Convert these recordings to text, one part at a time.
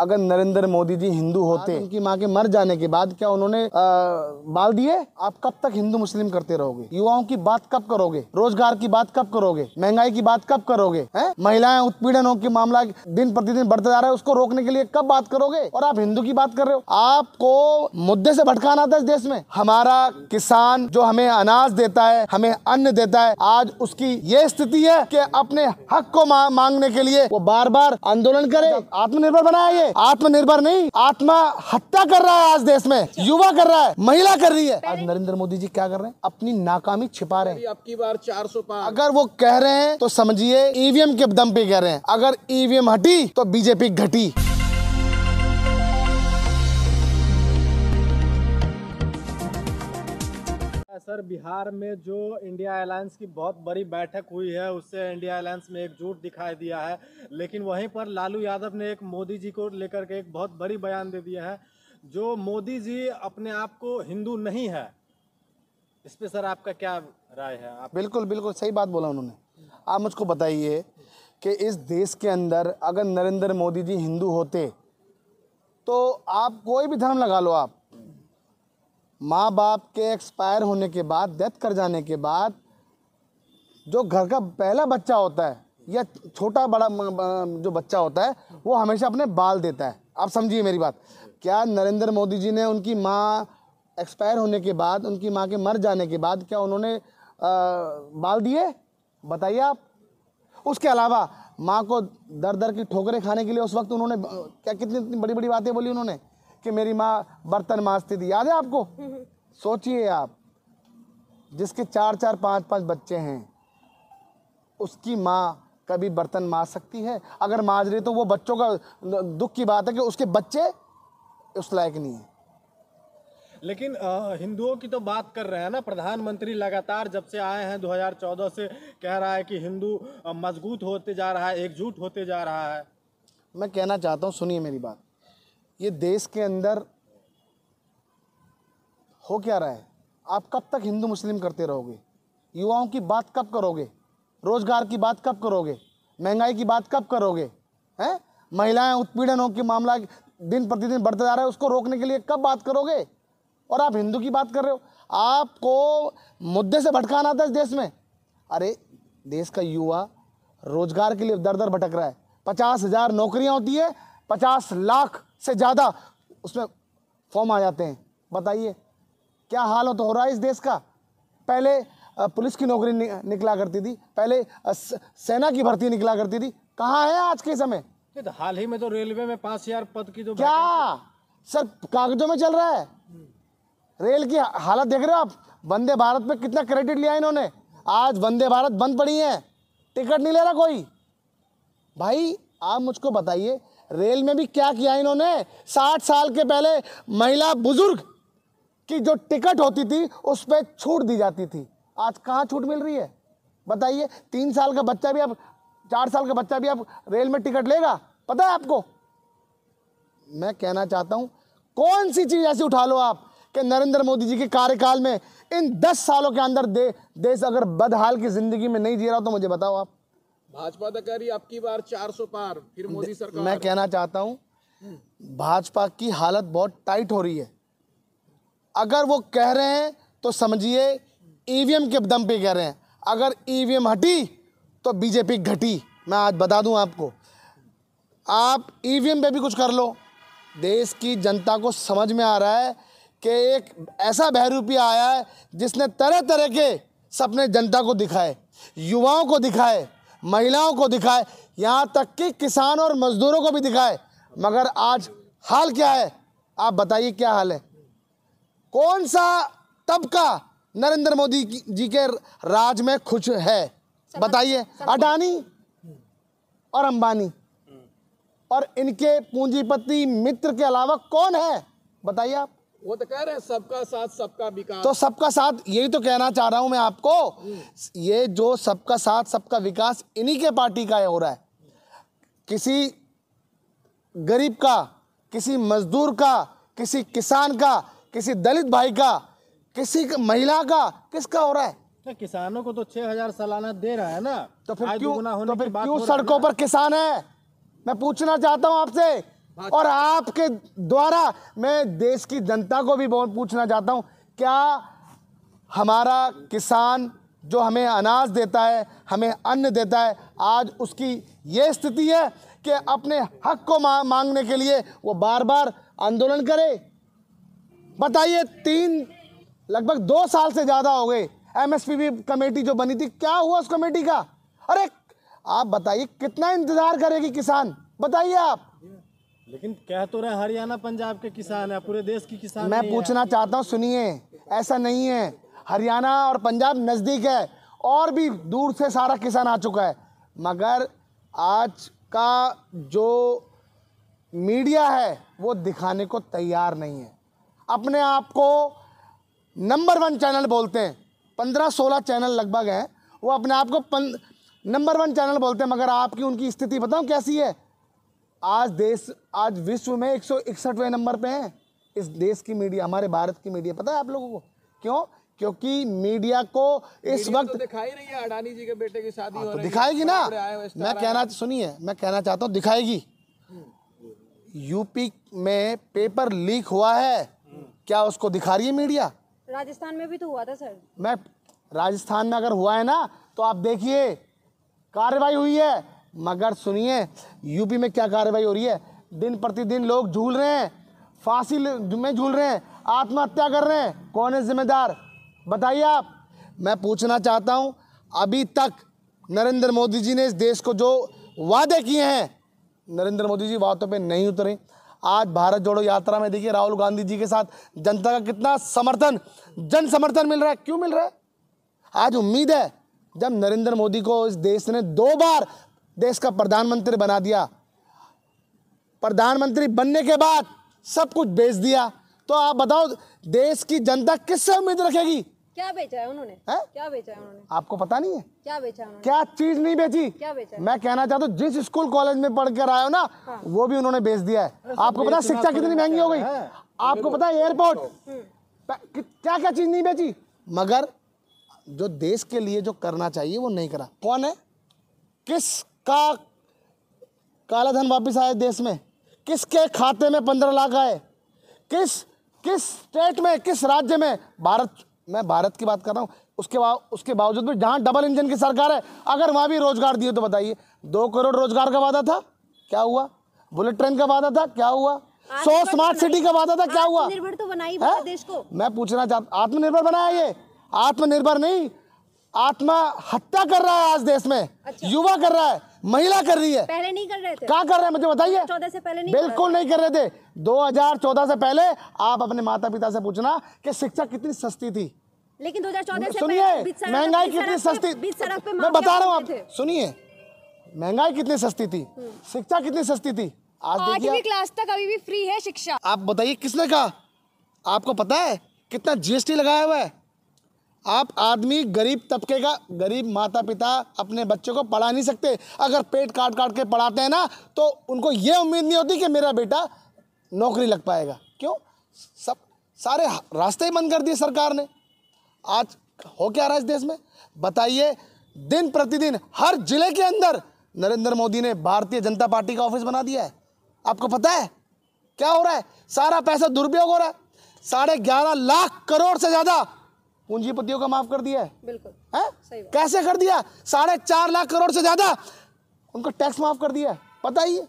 अगर नरेंद्र मोदी जी हिंदू होते उनकी माँ के मर जाने के बाद क्या उन्होंने आ, बाल दिए आप कब तक हिंदू मुस्लिम करते रहोगे युवाओं की बात कब करोगे रोजगार की बात कब करोगे महंगाई की बात कब करोगे हैं महिलाएं उत्पीड़नों के मामला दिन प्रतिदिन बढ़ता जा रहा है उसको रोकने के लिए कब बात करोगे और आप हिंदू की बात कर रहे हो आपको मुद्दे से भटकाना था इस देश में हमारा किसान जो हमें अनाज देता है हमें अन्न देता है आज उसकी ये स्थिति है की अपने हक को मांगने के लिए वो बार बार आंदोलन करे आत्मनिर्भर बनाए आत्मनिर्भर नहीं आत्मा हत्या कर रहा है आज देश में अच्छा। युवा कर रहा है अच्छा। महिला कर रही है आज नरेंद्र मोदी जी क्या कर रहे हैं अपनी नाकामी छिपा रहे हैं आपकी बार चार सौ अगर वो कह रहे हैं तो समझिए ईवीएम के दम पे कह रहे हैं अगर ईवीएम हटी तो बीजेपी घटी सर बिहार में जो इंडिया एयरलाइंस की बहुत बड़ी बैठक हुई है उससे इंडिया एयरलाइंस में एकजुट दिखाई दिया है लेकिन वहीं पर लालू यादव ने एक मोदी जी को लेकर के एक बहुत बड़ी बयान दे दिया है जो मोदी जी अपने आप को हिंदू नहीं है इस पर सर आपका क्या राय है आप बिल्कुल बिल्कुल सही बात बोला उन्होंने आप मुझको बताइए कि इस देश के अंदर अगर नरेंद्र मोदी जी हिंदू होते तो आप कोई भी धर्म लगा लो आप माँ बाप के एक्सपायर होने के बाद डेथ कर जाने के बाद जो घर का पहला बच्चा होता है या छोटा बड़ा जो बच्चा होता है वो हमेशा अपने बाल देता है आप समझिए मेरी बात क्या नरेंद्र मोदी जी ने उनकी माँ एक्सपायर होने के बाद उनकी माँ के मर जाने के बाद क्या उन्होंने आ, बाल दिए बताइए आप उसके अलावा माँ को दर दर की ठोकरें खाने के लिए उस वक्त उन्होंने क्या कितनी बड़ी बड़ी बातें बोली उन्होंने कि मेरी माँ बर्तन माँजती थी याद है आपको सोचिए आप जिसके चार चार पाँच पाँच बच्चे हैं उसकी माँ कभी बर्तन माँज सकती है अगर माँज रही तो वो बच्चों का दुख की बात है कि उसके बच्चे उस लायक नहीं है लेकिन हिंदुओं की तो बात कर रहे हैं ना प्रधानमंत्री लगातार जब से आए हैं 2014 से कह रहा है कि हिंदू मजबूत होते जा रहा है एकजुट होते जा रहा है मैं कहना चाहता हूँ सुनिए मेरी बात ये देश के अंदर हो क्या रहा है आप कब तक हिंदू मुस्लिम करते रहोगे युवाओं की बात कब करोगे रोज़गार की बात कब करोगे महंगाई की बात कब करोगे हैं महिलाएं उत्पीड़नों के मामला दिन प्रतिदिन बढ़ता जा रहा है उसको रोकने के लिए कब बात करोगे और आप हिंदू की बात कर रहे हो आपको मुद्दे से भटकाना था इस देश में अरे देश का युवा रोज़गार के लिए दर दर भटक रहा है पचास हज़ार नौकरियाँ होती है पचास लाख से ज़्यादा उसमें फॉर्म आ जाते हैं बताइए क्या हाल हो तो हो रहा है इस देश का पहले पुलिस की नौकरी निकला करती थी पहले सेना की भर्ती निकला करती थी कहाँ है आज के समय तो हाल ही में तो रेलवे में पाँच हजार पद की जो क्या सर कागजों में चल रहा है रेल की हालत देख रहे हो आप वंदे भारत में कितना क्रेडिट लिया इन्होंने आज वंदे भारत बंद पड़ी है टिकट नहीं ले रहा कोई भाई आप मुझको बताइए रेल में भी क्या किया इन्होंने साठ साल के पहले महिला बुजुर्ग की जो टिकट होती थी उस पर छूट दी जाती थी आज कहाँ छूट मिल रही है बताइए तीन साल का बच्चा भी अब चार साल का बच्चा भी अब रेल में टिकट लेगा पता है आपको मैं कहना चाहता हूं कौन सी चीज़ ऐसी उठा लो आप कि नरेंद्र मोदी जी के कार्यकाल में इन दस सालों के अंदर दे देश अगर बदहाल की ज़िंदगी में नहीं जी रहा तो मुझे बताओ आप भाजपा तो कह रही आपकी बार 400 पार फिर मोदी सरकार मैं कहना चाहता हूं भाजपा की हालत बहुत टाइट हो रही है अगर वो कह रहे हैं तो समझिए ईवीएम के दम पे कह रहे हैं अगर ईवीएम हटी तो बीजेपी घटी मैं आज बता दूं आपको आप ईवीएम पे भी कुछ कर लो देश की जनता को समझ में आ रहा है कि एक ऐसा बहरूपिया आया है जिसने तरह तरह के सपने जनता को दिखाए युवाओं को दिखाए महिलाओं को दिखाए यहाँ तक कि किसान और मजदूरों को भी दिखाए मगर आज हाल क्या है आप बताइए क्या हाल है कौन सा तबका नरेंद्र मोदी जी के राज में खुश है बताइए अडानी और अंबानी हम्म। और इनके पूंजीपति मित्र के अलावा कौन है बताइए आप वो तो कह रहे हैं सबका साथ सबका विकास तो सबका साथ यही तो कहना चाह रहा हूं मैं आपको ये जो सबका साथ सबका विकास इन्हीं के पार्टी का हो रहा है किसी गरीब का किसी मजदूर का किसी किसान का किसी दलित भाई का किसी महिला का किसका हो रहा है तो किसानों को तो छह हजार सालाना दे रहा है ना तो फिर क्यों तो फिर क्यों सड़कों पर किसान है मैं पूछना चाहता हूँ आपसे और आपके द्वारा मैं देश की जनता को भी बहुत पूछना चाहता हूँ क्या हमारा किसान जो हमें अनाज देता है हमें अन्न देता है आज उसकी ये स्थिति है कि अपने हक को मांगने के लिए वो बार बार आंदोलन करे बताइए तीन लगभग दो साल से ज़्यादा हो गए एमएसपीबी कमेटी जो बनी थी क्या हुआ उस कमेटी का अरे आप बताइए कितना इंतज़ार करेगी किसान बताइए आप लेकिन कह तो रहे हरियाणा पंजाब के किसान है पूरे देश की किसान मैं पूछना चाहता हूँ सुनिए ऐसा नहीं है हरियाणा और पंजाब नज़दीक है और भी दूर से सारा किसान आ चुका है मगर आज का जो मीडिया है वो दिखाने को तैयार नहीं है अपने आप को नंबर वन चैनल बोलते हैं पंद्रह सोलह चैनल लगभग हैं वो अपने आप को नंबर वन चैनल बोलते हैं मगर आपकी उनकी स्थिति बताऊँ कैसी है आज देश आज विश्व में एक सौ इकसठवें नंबर पे हैं इस देश की मीडिया हमारे भारत की मीडिया पता है आप लोगों को क्यों क्योंकि मीडिया को इस तो वक्त तो दिखाई रही है अडानी जी के बेटे की शादी हाँ, तो दिखाएगी ना मैं कहना सुनिए मैं कहना चाहता हूँ दिखाएगी यूपी में पेपर लीक हुआ है क्या उसको दिखा रही है मीडिया राजस्थान में भी तो हुआ था सर मैं राजस्थान में अगर हुआ है ना तो आप देखिए कार्रवाई हुई है मगर सुनिए यूपी में क्या कार्रवाई हो रही है दिन प्रतिदिन लोग झूल रहे हैं फांसी में झूल रहे हैं आत्महत्या कर रहे हैं कौन है जिम्मेदार बताइए आप मैं पूछना चाहता हूं अभी तक नरेंद्र मोदी जी ने इस देश को जो वादे किए हैं नरेंद्र मोदी जी वादों पे नहीं उतरे आज भारत जोड़ो यात्रा में देखिए राहुल गांधी जी के साथ जनता का कितना समर्थन जन समर्थन मिल रहा है क्यों मिल रहा है आज उम्मीद है जब नरेंद्र मोदी को इस देश ने दो बार देश का प्रधानमंत्री बना दिया प्रधानमंत्री बनने के बाद सब कुछ बेच दिया तो आप बताओ देश की जनता किससे उम्मीद रखेगी क्या बेचा है उन्होंने है? क्या बेचा है उन्होंने आपको पता नहीं है क्या बेचा उन्होंने क्या चीज नहीं बेची क्या बेचा मैं कहना चाहता हूँ जिस स्कूल कॉलेज में पढ़ कर आया हो ना हाँ। वो भी उन्होंने बेच दिया है आपको पता शिक्षा कितनी महंगी हो गई आपको पता है हाँ। एयरपोर्ट हाँ। क्या क्या चीज नहीं बेची मगर जो देश के लिए जो करना चाहिए वो नहीं करा कौन है किस का काला धन वापस आया देश में किसके खाते में पंद्रह लाख आए किस किस स्टेट में किस राज्य में भारत मैं भारत की बात कर रहा हूँ उसके बाद उसके बावजूद भी जहाँ डबल इंजन की सरकार है अगर वहाँ भी रोजगार दिए तो बताइए दो करोड़ रोजगार का वादा था क्या हुआ बुलेट ट्रेन का वादा था क्या हुआ सौ स्मार्ट सिटी का वादा था क्या हुआ निर्भर तो बनाई देश को मैं पूछना चाहता आत्मनिर्भर बनाया ये आत्मनिर्भर नहीं आत्मा हत्या कर रहा है आज देश में अच्छा। युवा कर रहा है महिला कर रही है पहले नहीं कर रहे थे क्या कर रहे हैं मुझे बताइए चौदह से पहले नहीं बिल्कुल नहीं कर रहे थे 2014 से पहले आप अपने माता पिता से पूछना कि शिक्षा कितनी सस्ती थी लेकिन 2014 से सुनिए महंगाई कितनी सस्ती मैं बता रहा हूँ आप सुनिए महंगाई कितनी सस्ती थी हम्म। शिक्षा कितनी सस्ती थी आज देखिए क्लास तक अभी भी फ्री है शिक्षा आप बताइए किसने कहा आपको पता है कितना जीएसटी लगाया हुआ है आप आदमी गरीब तबके का गरीब माता पिता अपने बच्चों को पढ़ा नहीं सकते अगर पेट काट काट के पढ़ाते हैं ना तो उनको ये उम्मीद नहीं होती कि मेरा बेटा नौकरी लग पाएगा क्यों सब सारे रास्ते ही बंद कर दिए सरकार ने आज हो क्या रहा है इस देश में बताइए दिन प्रतिदिन हर जिले के अंदर नरेंद्र मोदी ने भारतीय जनता पार्टी का ऑफिस बना दिया है आपको पता है क्या हो रहा है सारा पैसा दुरुपयोग हो रहा है साढ़े ग्यारह लाख करोड़ से ज़्यादा पूंजीपतियों का माफ कर दिया है बिल्कुल है कैसे कर दिया साढ़े चार लाख करोड़ से ज्यादा उनका टैक्स माफ कर दिया है पता ही है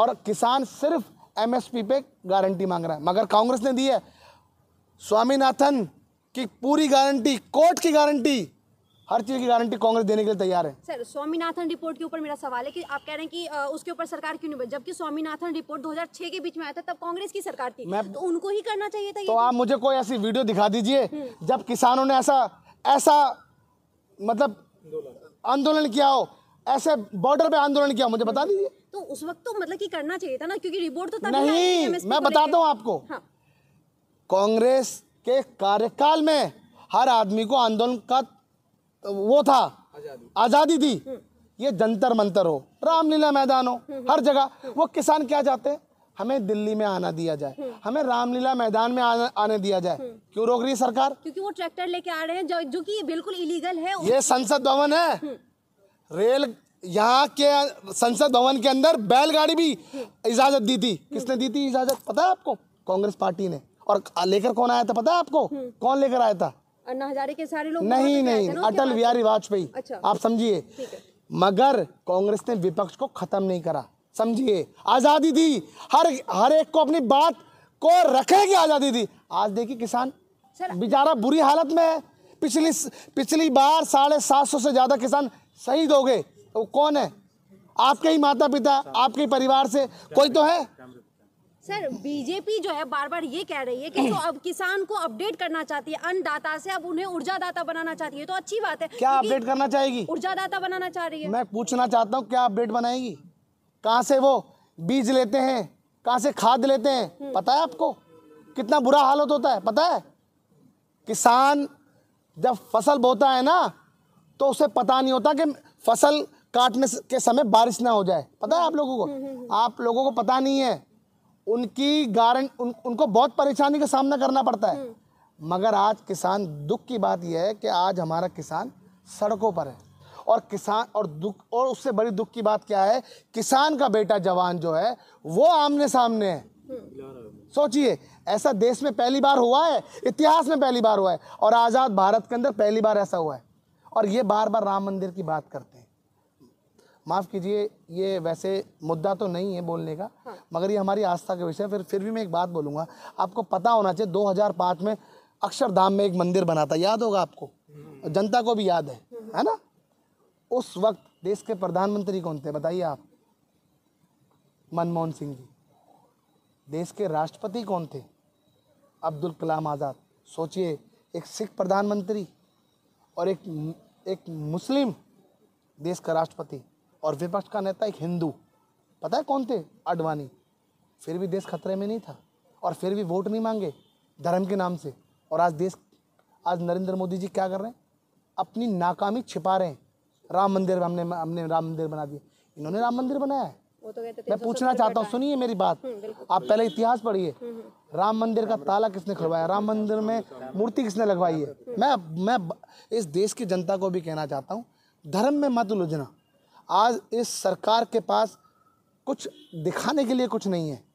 और किसान सिर्फ एमएसपी पे गारंटी मांग रहा है मगर कांग्रेस ने दी है स्वामीनाथन की पूरी गारंटी कोर्ट की गारंटी हर चीज की गारंटी कांग्रेस देने के लिए तैयार है सर स्वामीनाथन रिपोर्ट के ऊपर मेरा सवाल है कि आप कह रहे हैं कि उसके ऊपर सरकार क्यों नहीं जबकि स्वामीनाथन रिपोर्ट 2006 के बीच में आया था तब कांग्रेस की सरकार थी मैं... तो उनको ही करना चाहिए था तो ये आप तो। मुझे कोई ऐसी वीडियो दिखा दीजिए हम्म। जब किसानों ने ऐसा ऐसा मतलब आंदोलन किया हो ऐसे बॉर्डर पे आंदोलन किया मुझे बता दीजिए तो उस वक्त तो मतलब की करना चाहिए था ना क्योंकि रिपोर्ट तो नहीं मैं बताता हूँ आपको हाँ। कांग्रेस के कार्यकाल में हर आदमी को आंदोलन का तो वो था आज़ादी थी ये जंतर मंतर हो रामलीला मैदान हो हम्म। हर जगह वो किसान क्या चाहते हैं हमें दिल्ली में आना दिया जाए हम्म। हमें रामलीला मैदान में आने, आने दिया जाए हम्म। क्यों रोक रही है सरकार क्योंकि वो ट्रैक्टर लेके आ रहे हैं जो जो कि बिल्कुल इलीगल है ये संसद भवन है रेल यहाँ के संसद भवन के अंदर बैलगाड़ी भी इजाजत दी थी किसने दी थी इजाजत पता है आपको कांग्रेस पार्टी ने और लेकर कौन आया था पता है आपको कौन लेकर आया था अन्ना हजारे के सारे लोग नहीं नहीं अटल बिहारी वाजपेयी अच्छा आप समझिए मगर कांग्रेस ने विपक्ष को खत्म नहीं करा समझिए आजादी दी हर हर एक को अपनी बात को रखेगी आजादी दी आज देखिए किसान बेचारा बुरी हालत में है पिछली पिछली बार साढ़े सात सौ से ज्यादा किसान शहीद हो गए वो तो कौन है आपके ही माता पिता आपके परिवार से कोई तो है सर बीजेपी जो है बार बार ये कह रही है कि जो अब किसान को अपडेट करना चाहती है अन्नदाता से अब उन्हें ऊर्जा दाता बनाना चाहती है तो अच्छी बात है क्या अपडेट करना चाहेगी ऊर्जा दाता बनाना चाह रही है मैं पूछना चाहता हूँ क्या अपडेट बनाएगी कहाँ से वो बीज लेते हैं कहाँ से खाद लेते हैं हम्म। पता है आपको कितना बुरा हालत होता है पता है किसान जब फसल बोता है ना तो उसे पता नहीं होता कि फसल काटने के समय बारिश ना हो जाए पता है आप लोगों को हम्म, हम्म, आप लोगों को पता नहीं है उनकी गारंट उन, उनको बहुत परेशानी का सामना करना पड़ता है हम्म। मगर आज किसान दुख की बात यह है कि आज हमारा किसान सड़कों पर है और किसान और दुख और उससे बड़ी दुख की बात क्या है किसान का बेटा जवान जो है वो आमने सामने है सोचिए ऐसा देश में पहली बार हुआ है इतिहास में पहली बार हुआ है और आज़ाद भारत के अंदर पहली बार ऐसा हुआ है और ये बार बार राम मंदिर की बात करते हैं माफ़ कीजिए ये वैसे मुद्दा तो नहीं है बोलने का हाँ। मगर ये हमारी आस्था का विषय फिर फिर भी मैं एक बात बोलूँगा आपको पता होना चाहिए 2005 में अक्षरधाम में एक मंदिर बना था याद होगा आपको हम्म। जनता को भी याद है हम्म। है ना उस वक्त देश के प्रधानमंत्री कौन थे बताइए आप मनमोहन सिंह जी देश के राष्ट्रपति कौन थे अब्दुल कलाम आज़ाद सोचिए एक सिख प्रधानमंत्री और एक एक मुस्लिम देश का राष्ट्रपति और विपक्ष का नेता एक हिंदू पता है कौन थे अडवाणी फिर भी देश खतरे में नहीं था और फिर भी वोट नहीं मांगे धर्म के नाम से और आज देश आज नरेंद्र मोदी जी क्या कर रहे हैं अपनी नाकामी छिपा रहे हैं राम मंदिर हमने हमने राम मंदिर बना दिया इन्होंने राम मंदिर बनाया है वो तो कहते मैं पूछना चाहता हूँ सुनिए मेरी बात हम्म, आप पहले इतिहास पढ़िए हम्म, हम्म। राम मंदिर का ताला किसने खुलवाया राम मंदिर में मूर्ति किसने लगवाई है मैं मैं इस देश की जनता को भी कहना चाहता हूँ धर्म में मत उलझना आज इस सरकार के पास कुछ दिखाने के लिए कुछ नहीं है